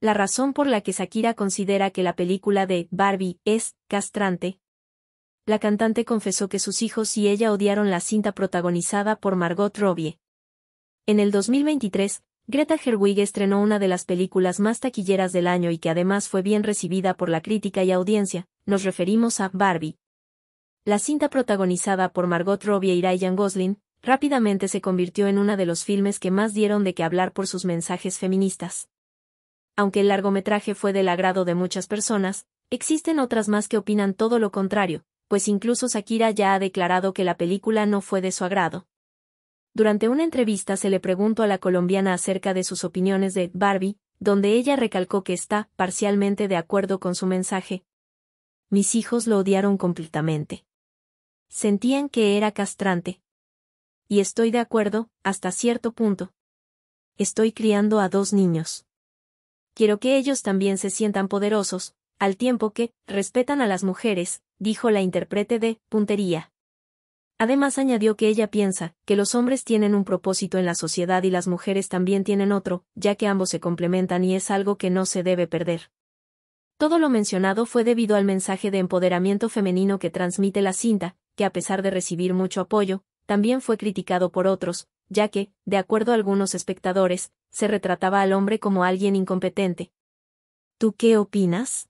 La razón por la que Shakira considera que la película de Barbie es castrante. La cantante confesó que sus hijos y ella odiaron la cinta protagonizada por Margot Robbie. En el 2023, Greta Gerwig estrenó una de las películas más taquilleras del año y que además fue bien recibida por la crítica y audiencia, nos referimos a Barbie. La cinta protagonizada por Margot Robbie y e Ryan Gosling, rápidamente se convirtió en uno de los filmes que más dieron de qué hablar por sus mensajes feministas aunque el largometraje fue del agrado de muchas personas, existen otras más que opinan todo lo contrario, pues incluso Shakira ya ha declarado que la película no fue de su agrado. Durante una entrevista se le preguntó a la colombiana acerca de sus opiniones de Barbie, donde ella recalcó que está parcialmente de acuerdo con su mensaje. Mis hijos lo odiaron completamente. Sentían que era castrante. Y estoy de acuerdo, hasta cierto punto. Estoy criando a dos niños quiero que ellos también se sientan poderosos, al tiempo que, respetan a las mujeres, dijo la intérprete de, puntería. Además añadió que ella piensa, que los hombres tienen un propósito en la sociedad y las mujeres también tienen otro, ya que ambos se complementan y es algo que no se debe perder. Todo lo mencionado fue debido al mensaje de empoderamiento femenino que transmite la cinta, que a pesar de recibir mucho apoyo, también fue criticado por otros, ya que, de acuerdo a algunos espectadores, se retrataba al hombre como alguien incompetente. ¿Tú qué opinas?